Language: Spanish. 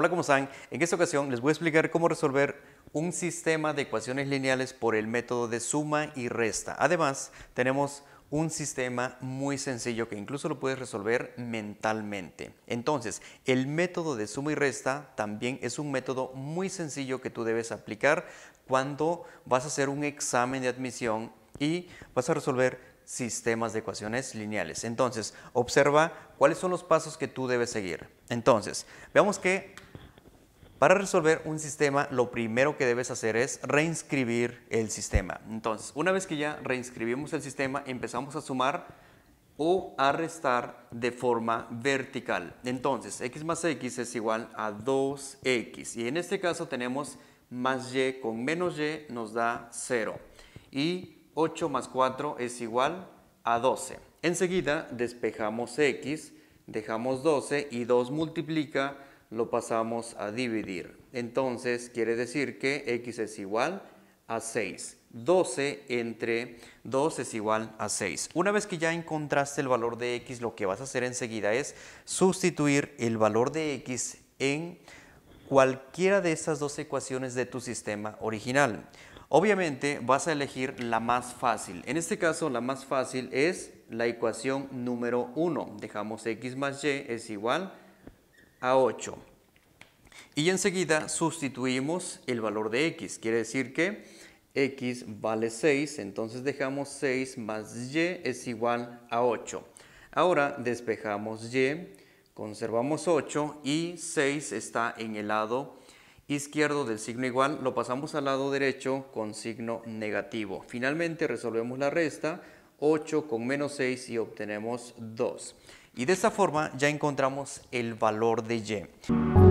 Hola, ¿cómo están? En esta ocasión les voy a explicar cómo resolver un sistema de ecuaciones lineales por el método de suma y resta. Además, tenemos un sistema muy sencillo que incluso lo puedes resolver mentalmente. Entonces, el método de suma y resta también es un método muy sencillo que tú debes aplicar cuando vas a hacer un examen de admisión y vas a resolver sistemas de ecuaciones lineales. Entonces, observa cuáles son los pasos que tú debes seguir. Entonces, veamos que para resolver un sistema, lo primero que debes hacer es reinscribir el sistema. Entonces, una vez que ya reinscribimos el sistema, empezamos a sumar o a restar de forma vertical. Entonces, x más x es igual a 2x. Y en este caso tenemos más y con menos y nos da 0. Y 8 más 4 es igual a 12. Enseguida despejamos x, dejamos 12 y 2 multiplica, lo pasamos a dividir. Entonces quiere decir que x es igual a 6. 12 entre 2 es igual a 6. Una vez que ya encontraste el valor de x, lo que vas a hacer enseguida es sustituir el valor de x en cualquiera de estas dos ecuaciones de tu sistema original. Obviamente vas a elegir la más fácil. En este caso la más fácil es la ecuación número 1. Dejamos x más y es igual a 8. Y enseguida sustituimos el valor de x. Quiere decir que x vale 6, entonces dejamos 6 más y es igual a 8. Ahora despejamos y, conservamos 8 y 6 está en el lado izquierdo del signo igual lo pasamos al lado derecho con signo negativo. Finalmente resolvemos la resta, 8 con menos 6 y obtenemos 2. Y de esta forma ya encontramos el valor de y.